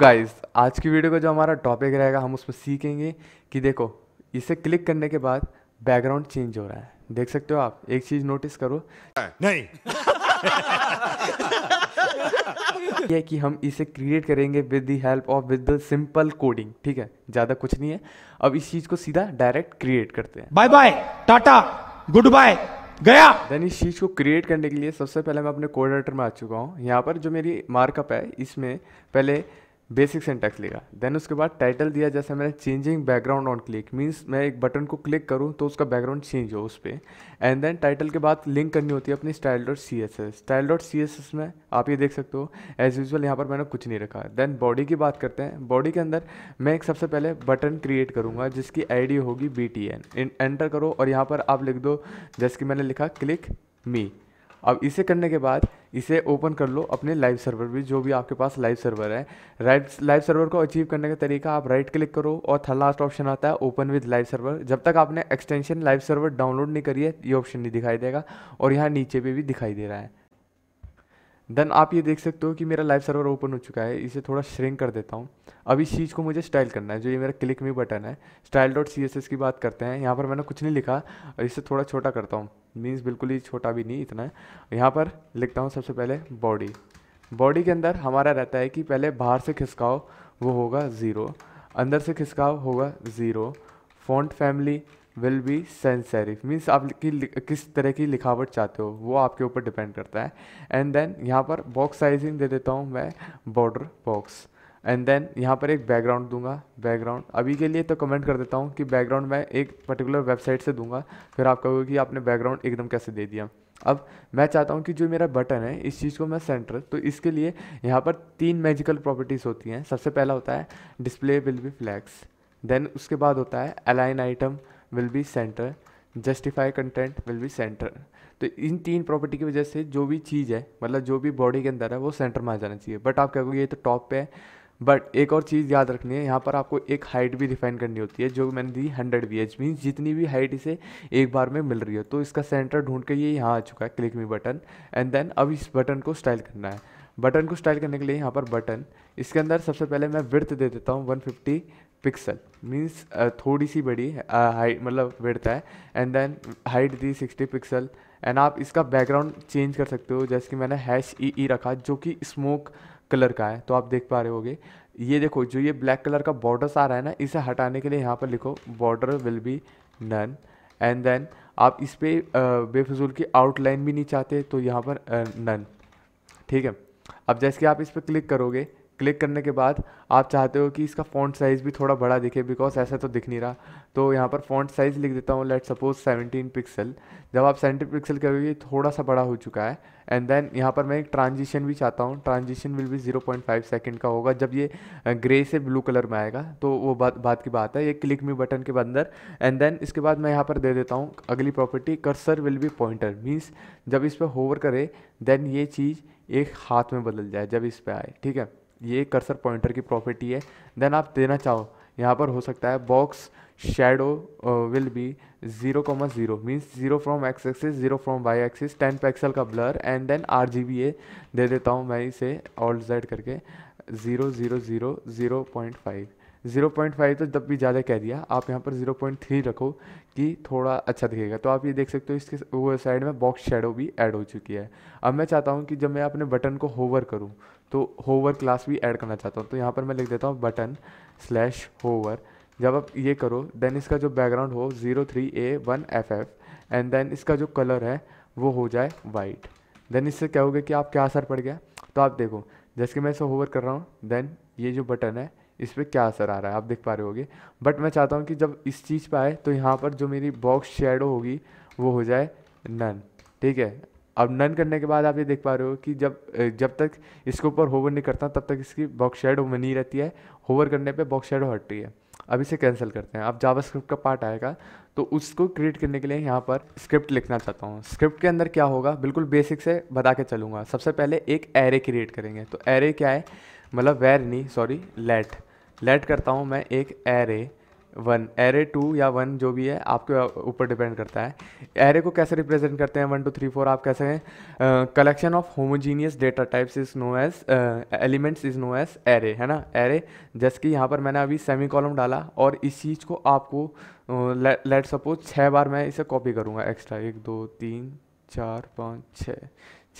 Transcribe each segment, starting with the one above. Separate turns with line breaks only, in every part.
Guys आज की video का जो हमारा टॉपिक रहेगा हम उसमें सीखेंगे कि देखो इसे क्लिक करने के बाद बैकग्राउंड चेंज हो रहा है देख सकते हो आप एक चीज नोटिस करो नहीं ये कि हम इसे क्रिएट करेंगे with the help of with the simple coding ठीक है ज्यादा कुछ नहीं है अब इस चीज को सीधा डायरेक्ट क्रिएट करते हैं bye bye tata good bye गया देन इस चीज़ को क्रिएट करने के लिए सबसे पहले मैं अपने कोऑर्डिनेटर में आ चुका हूँ यहाँ पर जो मेरी मार्कअप है इसमें पहले बेसिक सेंटेक्स लिखा देन उसके बाद टाइटल दिया जैसे मैंने changing background on click means मैं एक बटन को क्लिक करूँ तो उसका बैकग्राउंड चेंज हो उस पर एंड देन टाइटल के बाद लिंक करनी होती है अपनी style dot C S S style dot C S S में आप ये देख सकते हो एज यूजल यहाँ पर मैंने कुछ नहीं रखा देन बॉडी की बात करते हैं बॉडी के अंदर मैं एक सबसे पहले बटन क्रिएट करूँगा जिसकी आई डी होगी बी टी एन एंटर करो और यहाँ पर आप लिख दो जैसे कि मैंने लिखा क्लिक मी अब इसे करने के बाद इसे ओपन कर लो अपने लाइव सर्वर भी जो भी आपके पास लाइव सर्वर है राइट लाइव सर्वर को अचीव करने का तरीका आप राइट क्लिक करो और था लास्ट ऑप्शन आता है ओपन विद लाइव सर्वर जब तक आपने एक्सटेंशन लाइव सर्वर डाउनलोड नहीं करी है ये ऑप्शन नहीं दिखाई देगा और यहाँ नीचे पर भी दिखाई दे रहा है देन आप ये देख सकते हो कि मेरा लाइव सर्वर ओपन हो चुका है इसे थोड़ा श्रिंक कर देता हूँ अब इस चीज़ को मुझे स्टाइल करना है जो ये मेरा क्लिक में बटन है style dot C S S की बात करते हैं यहाँ पर मैंने कुछ नहीं लिखा और इसे थोड़ा छोटा करता हूँ मीन्स बिल्कुल ही छोटा भी नहीं इतना है यहाँ पर लिखता हूँ सबसे पहले बॉडी बॉडी के अंदर हमारा रहता है कि पहले बाहर से खिसकाओ वो होगा ज़ीरो अंदर से खिसकाओ होगा zero font family will be sans serif means आपकी किस तरह की लिखावट चाहते हो वो आपके ऊपर डिपेंड करता है एंड देन यहाँ पर बॉक्स साइजिंग दे देता हूँ मैं बॉर्डर बॉक्स एंड देन यहाँ पर एक बैकग्राउंड दूंगा बैकग्राउंड अभी के लिए तो कमेंट कर देता हूँ कि बैकग्राउंड मैं एक पर्टिकुलर वेबसाइट से दूंगा फिर आप कहोगे कि आपने बैकग्राउंड एकदम कैसे दे दिया अब मैं चाहता हूँ कि जो मेरा बटन है इस चीज़ को मैं सेंटर तो इसके लिए यहाँ पर तीन मैजिकल प्रॉपर्टीज़ होती हैं सबसे पहला होता है display will be flex then उसके बाद होता है align item will be center justify content will be center तो इन तीन प्रॉपर्टी की वजह से जो भी चीज़ है मतलब जो भी बॉडी के अंदर है वो सेंटर में आ जाना चाहिए बट आप कहोगे ये तो टॉप पे है बट एक और चीज़ याद रखनी है यहाँ पर आपको एक हाइट भी डिफाइन करनी होती है जो मैंने दी हंड्रेड वी एच मीन्स जितनी भी हाइट इसे एक बार में मिल रही हो तो इसका सेंटर ढूंढ के ये यहाँ आ चुका है click me button and then अब इस बटन को स्टाइल करना है बटन को स्टाइल करने के लिए यहाँ पर बटन इसके अंदर सबसे पहले मैं विर्थ दे देता हूँ one fifty pixel means uh, थोड़ी सी बड़ी हाइट uh, मतलब विड्थ है and then height the sixty pixel and आप इसका बैकग्राउंड चेंज कर सकते हो जैसे कि मैंने हैश ई ई रखा जो कि स्मोक कलर का है तो आप देख पा रहे होगे ये देखो जो ये ब्लैक कलर का बॉर्डर्स आ रहा है ना इसे हटाने के लिए यहाँ पर लिखो border will be none and then आप इस पर uh, बेफजूल की आउटलाइन भी नहीं चाहते तो यहाँ पर नन ठीक है अब जैसे कि आप इस पर क्लिक करोगे क्लिक करने के बाद आप चाहते हो कि इसका फ़ॉन्ट साइज़ भी थोड़ा बड़ा दिखे बिकॉज ऐसा तो दिख नहीं रहा तो यहाँ पर फ़ॉन्ट साइज़ लिख देता हूँ लेट सपोज 17 पिक्सल जब आप 17 पिक्सल करोगे थोड़ा सा बड़ा हो चुका है एंड देन यहाँ पर मैं एक ट्रांजिशन भी चाहता हूँ transition will be five second का होगा जब ये ग्रे से ब्लू कलर में आएगा तो वो बात बात की बात है ये क्लिक मी बटन के अंदर एंड देन इसके बाद मैं यहाँ पर दे देता हूँ अगली property cursor will be pointer means जब इस पर होवर करे देन ये चीज़ एक हाथ में बदल जाए जब इस पर आए ठीक है ये कर्सर पॉइंटर की प्रॉपर्टी है देन आप देना चाहो यहाँ पर हो सकता है box shadow will be zero comma zero means zero from X axis zero from Y axis ten pixel का blur and then R G B A दे देता हूँ मैं इसे ऑल जेड करके zero zero zero zero point five zero point five तो जब भी ज़्यादा कह दिया आप यहाँ पर जीरो पॉइंट थ्री रखो कि थोड़ा अच्छा दिखेगा तो आप ये देख सकते हो इसके वो साइड में बॉक्स शेडो भी ऐड हो चुकी है अब मैं चाहता हूँ कि जब मैं अपने बटन को होवर करूँ तो होवर क्लास भी ऐड करना चाहता हूँ तो यहाँ पर मैं लिख देता हूँ बटन स्लैश होवर जब आप ये करो देन इसका जो बैकग्राउंड हो zero three A one F F and then इसका जो कलर है वो हो जाए वाइट देन इससे क्या कि आप क्या असर पड़ गया तो आप देखो जैसे कि मैं इसे होवर कर रहा हूँ देन ये जो बटन है इस पर क्या असर आ रहा है आप देख पा रहे होगे बट मैं चाहता हूँ कि जब इस चीज़ पर आए तो यहाँ पर जो मेरी बॉक्स शेडो होगी वो हो जाए नन ठीक है अब नन करने के बाद आप ये देख पा रहे हो कि जब जब तक इसके ऊपर होवर नहीं करता तब तक इसकी बॉक्स शेडो बनी रहती है होवर करने पे बॉक्स शेडो हट रही है अब इसे कैंसिल करते हैं अब जावास्क्रिप्ट का पार्ट आएगा तो उसको क्रिएट करने के लिए यहाँ पर स्क्रिप्ट लिखना चाहता हूँ स्क्रिप्ट के अंदर क्या होगा बिल्कुल बेसिक से बता के चलूँगा सबसे पहले एक एरे क्रिएट करेंगे तो एरे क्या है मतलब वेर नहीं सॉरी लेट लेट करता हूँ मैं एक एरे वन एरे टू या वन जो भी है आपके ऊपर डिपेंड करता है एरे को कैसे रिप्रेजेंट करते हैं वन टू थ्री फोर आप कैसे हैं collection of homogeneous data types is known as elements is known as array है ना एरे जैसे कि यहाँ पर मैंने अभी सेमी कॉलम डाला और इस चीज़ को आपको लेट सपोज छः बार मैं इसे कॉपी करूँगा एक्स्ट्रा एक दो तीन चार पाँच छः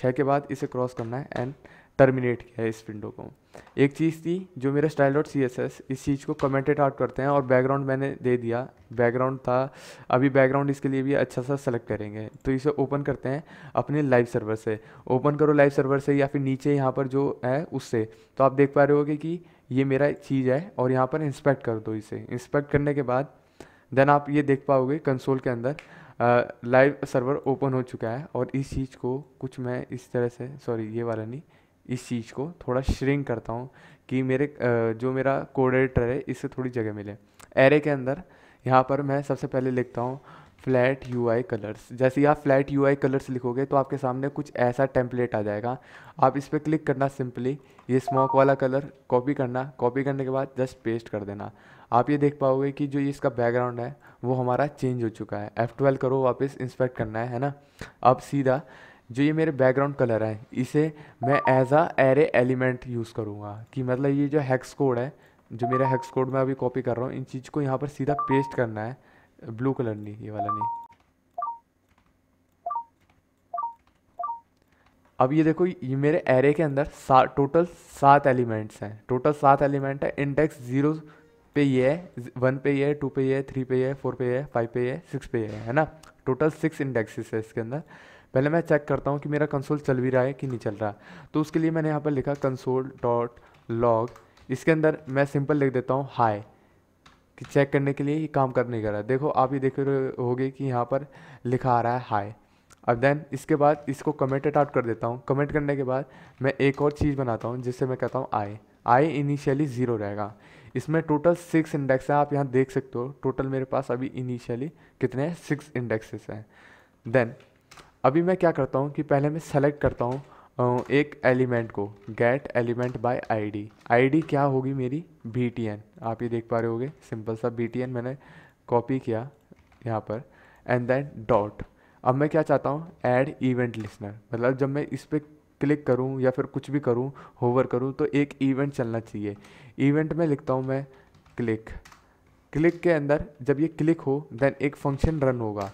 छः के बाद इसे क्रॉस करना है एंड टर्मिनेट किया है इस विंडो को एक चीज़ थी जो मेरा style dot C S S इस चीज़ को कमेंटेड आउट करते हैं और बैकग्राउंड मैंने दे दिया बैकग्राउंड था अभी बैकग्राउंड इसके लिए भी अच्छा सा सेलेक्ट करेंगे तो इसे ओपन करते हैं अपने लाइव सर्वर से ओपन करो लाइव सर्वर से या फिर नीचे यहाँ पर जो है उससे तो आप देख पा रहे होगे कि ये मेरा चीज़ है और यहाँ पर इंस्पेक्ट कर दो इसे इंस्पेक्ट करने के बाद देन आप ये देख पाओगे कंसोल के अंदर लाइव सर्वर ओपन हो चुका है और इस चीज़ को कुछ मैं इस तरह से सॉरी ये वाला नहीं इस चीज़ को थोड़ा श्रिंक करता हूँ कि मेरे जो मेरा कोड एडिटर है इससे थोड़ी जगह मिले एरे के अंदर यहाँ पर मैं सबसे पहले लिखता हूँ फ्लैट यू आई कलर्स जैसे ही आप फ्लैट यू आई कलर्स लिखोगे तो आपके सामने कुछ ऐसा टेम्पलेट आ जाएगा आप इस पर क्लिक करना सिंपली ये स्मोक वाला कलर कॉपी करना कॉपी करने के बाद जस्ट पेस्ट कर देना आप ये देख पाओगे कि जो ये इसका बैकग्राउंड है वो हमारा चेंज हो चुका है एफ़ ट्वेल्व करो वापस इंस्पेक्ट करना है है ना अब सीधा जो ये मेरे बैकग्राउंड कलर है इसे मैं as a array element use करूँगा कि मतलब ये जो हैक्स कोड है जो मेरा हैक्स कोड मैं अभी कॉपी कर रहा हूँ इन चीज़ को यहाँ पर सीधा पेस्ट करना है ब्लू कलर नहीं ये वाला नहीं अब ये देखो ये मेरे एरे के अंदर सा, टोटल सात एलिमेंट्स हैं टोटल सात एलिमेंट है इंडेक्स ज़ीरो पे ये है वन पे ये है टू पे ये है थ्री पे ये है फोर पे ये है फाइव पे ये है सिक्स पे ये है है ना टोटल सिक्स इंडेक्सेस है इसके अंदर पहले मैं चेक करता हूँ कि मेरा कंसोल चल भी रहा है कि नहीं चल रहा तो उसके लिए मैंने यहाँ पर लिखा कंसोल डॉट लॉग इसके अंदर मैं सिंपल लिख देता हूँ हाई कि चेक करने के लिए ये काम कर नहीं कर रहा देखो आप ये देख रहे होगे कि यहाँ पर लिखा आ रहा है हाई अब देन इसके बाद इसको कमेंटेड आउट कर देता हूँ कमेंट करने के बाद मैं एक और चीज़ बनाता हूँ जिससे मैं कहता हूँ आई आई इनिशियली ज़ीरो रहेगा इसमें टोटल सिक्स इंडेक्स हैं आप यहाँ देख सकते हो टोटल मेरे पास अभी इनिशियली कितने हैं सिक्स इंडेक्सेस हैं देन अभी मैं क्या करता हूँ कि पहले मैं सेलेक्ट करता हूँ एक एलिमेंट को get element by ID ID क्या होगी मेरी बी आप ये देख पा रहे होगे सिंपल सा बी मैंने कॉपी किया यहाँ पर एंड देन डॉट अब मैं क्या चाहता हूँ ऐड इवेंट लिसनर मतलब जब मैं इस पर क्लिक करूँ या फिर कुछ भी करूँ होवर करूँ तो एक इवेंट चलना चाहिए इवेंट में लिखता हूँ मैं क्लिक क्लिक के अंदर जब ये क्लिक हो देन एक फंक्शन रन होगा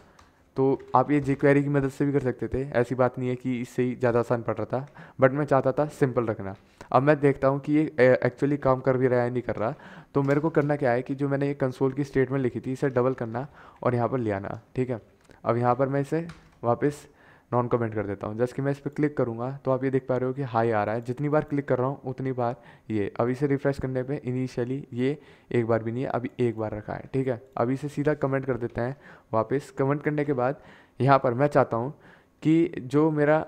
तो आप ये जिक्वेरी की मदद से भी कर सकते थे ऐसी बात नहीं है कि इससे ही ज़्यादा आसान पड़ रहा था बट मैं चाहता था सिंपल रखना अब मैं देखता हूँ कि ये एक्चुअली काम कर भी रहा है नहीं कर रहा तो मेरे को करना क्या है कि जो मैंने ये कंसोल की स्टेटमेंट लिखी थी इसे डबल करना और यहाँ पर ले आना ठीक है अब यहाँ पर मैं इसे वापस नॉन कमेंट कर देता हूँ जैसे कि मैं इस पर क्लिक करूँगा तो आप ये देख पा रहे हो कि हाई आ रहा है जितनी बार क्लिक कर रहा हूँ उतनी बार ये अभी से रिफ्रेश करने पे इनिशियली ये एक बार भी नहीं है अभी एक बार रखा है ठीक है अभी से सीधा कमेंट कर देते हैं वापस कमेंट करने के बाद यहाँ पर मैं चाहता हूँ कि जो मेरा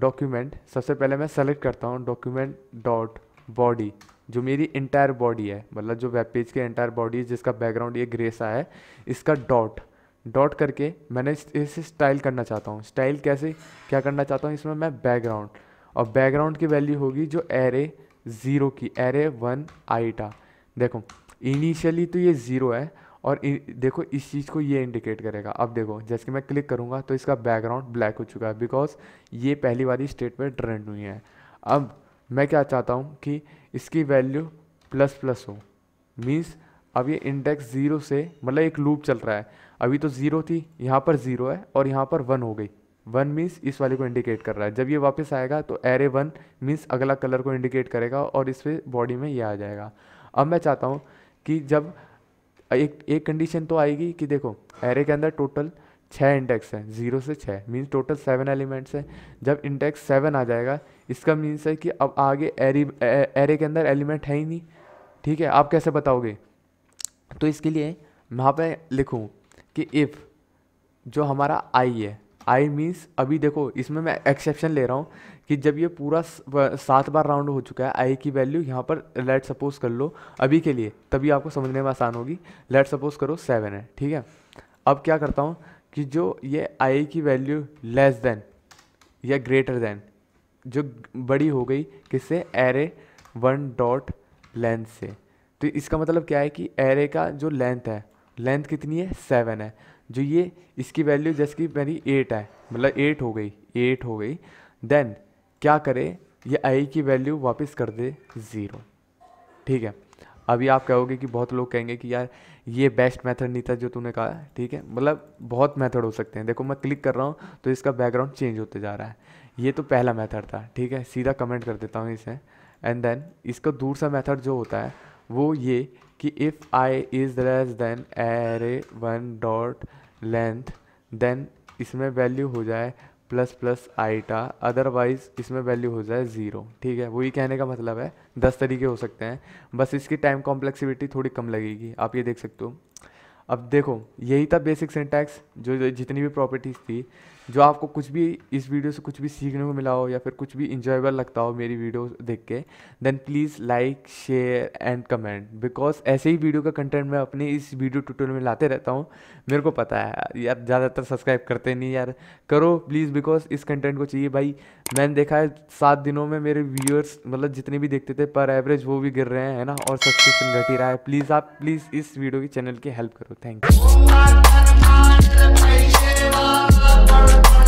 डॉक्यूमेंट सबसे पहले मैं सेलेक्ट करता हूँ डॉक्यूमेंट डॉट बॉडी जो मेरी इंटायर बॉडी है मतलब जो वेब पेज के इंटायर बॉडी जिसका बैकग्राउंड ये ग्रेसा है इसका डॉट डॉट करके मैंने इसे स्टाइल करना चाहता हूँ स्टाइल कैसे क्या करना चाहता हूँ इसमें मैं बैकग्राउंड और बैकग्राउंड की वैल्यू होगी जो एरे ज़ीरो की एरे वन आईटा देखो इनिशियली तो ये ज़ीरो है और इ, देखो इस चीज़ को ये इंडिकेट करेगा अब देखो जैसे कि मैं क्लिक करूँगा तो इसका बैकग्राउंड ब्लैक हो चुका है बिकॉज ये पहली स्टेट स्टेटमेंट ट्रेंड हुई है अब मैं क्या चाहता हूँ कि इसकी वैल्यू प्लस प्लस हो मीन्स अब ये इंडेक्स ज़ीरो से मतलब एक लूप चल रहा है अभी तो ज़ीरो थी यहाँ पर ज़ीरो है और यहाँ पर वन हो गई वन मीन्स इस वाले को इंडिकेट कर रहा है जब ये वापस आएगा तो एरे वन मीन्स अगला कलर को इंडिकेट करेगा और इस पर बॉडी में ये आ जाएगा अब मैं चाहता हूँ कि जब एक एक कंडीशन तो आएगी कि देखो एरे के अंदर टोटल छः इंडेक्स है जीरो से छः मीन्स टोटल सेवन एलिमेंट्स हैं जब इंडेक्स सेवन आ जाएगा इसका मीन्स है कि अब आगे एरी एरे के अंदर एलिमेंट है ही नहीं ठीक है आप कैसे बताओगे तो इसके लिए वहाँ पे लिखूँ कि इफ़ जो हमारा आई है आई मीन्स अभी देखो इसमें मैं एक्सेप्शन ले रहा हूँ कि जब ये पूरा सात बार राउंड हो चुका है आई की वैल्यू यहाँ पर लेट सपोज कर लो अभी के लिए तभी आपको समझने में आसान होगी लेट सपोज करो सेवन है ठीक है अब क्या करता हूँ कि जो ये आई की वैल्यू लेस देन या ग्रेटर देन जो बड़ी हो गई किससे एरे वन डॉट लेंथ से तो इसका मतलब क्या है कि एरे का जो लेंथ है लेंथ कितनी है सेवन है जो ये इसकी वैल्यू जैसे कि मेरी एट है मतलब एट हो गई एट हो गई देन क्या करे ये आई की वैल्यू वापस कर दे ज़ीरो ठीक है अभी आप कहोगे कि बहुत लोग कहेंगे कि यार ये बेस्ट मेथड नहीं था जो तूने कहा ठीक है मतलब बहुत मेथड हो सकते हैं देखो मैं क्लिक कर रहा हूँ तो इसका बैकग्राउंड चेंज होते जा रहा है ये तो पहला मेथड था ठीक है सीधा कमेंट कर देता हूँ इसे एंड देन इसका दूसरा मेथड जो होता है वो ये कि if I is less than array one dot length then इसमें वैल्यू हो जाए प्लस प्लस आईटा अदरवाइज़ इसमें वैल्यू हो जाए ज़ीरो ठीक है वही कहने का मतलब है दस तरीके हो सकते हैं बस इसकी टाइम कॉम्प्लेक्सिविटी थोड़ी कम लगेगी आप ये देख सकते हो अब देखो यही था बेसिक सिंटैक्स जो जितनी भी प्रॉपर्टीज़ थी जो आपको कुछ भी इस वीडियो से कुछ भी सीखने को मिला हो या फिर कुछ भी इंजॉयबल लगता हो मेरी वीडियो देख के then please like share and comment because ऐसे ही वीडियो का कंटेंट मैं अपने इस वीडियो ट्यूटोरियल में लाते रहता हूँ मेरे को पता है यार ज़्यादातर सब्सक्राइब करते नहीं यार करो प्लीज़ बिकॉज इस कंटेंट को चाहिए भाई मैंने देखा है सात दिनों में मेरे व्यूअर्स मतलब जितने भी देखते थे पर एवरेज वो भी गिर रहे हैं ना और सब्सक्रिप्शन घट ही रहा है प्लीज़ आप प्लीज़ इस वीडियो की चैनल की हेल्प करो थैंक यू Bye.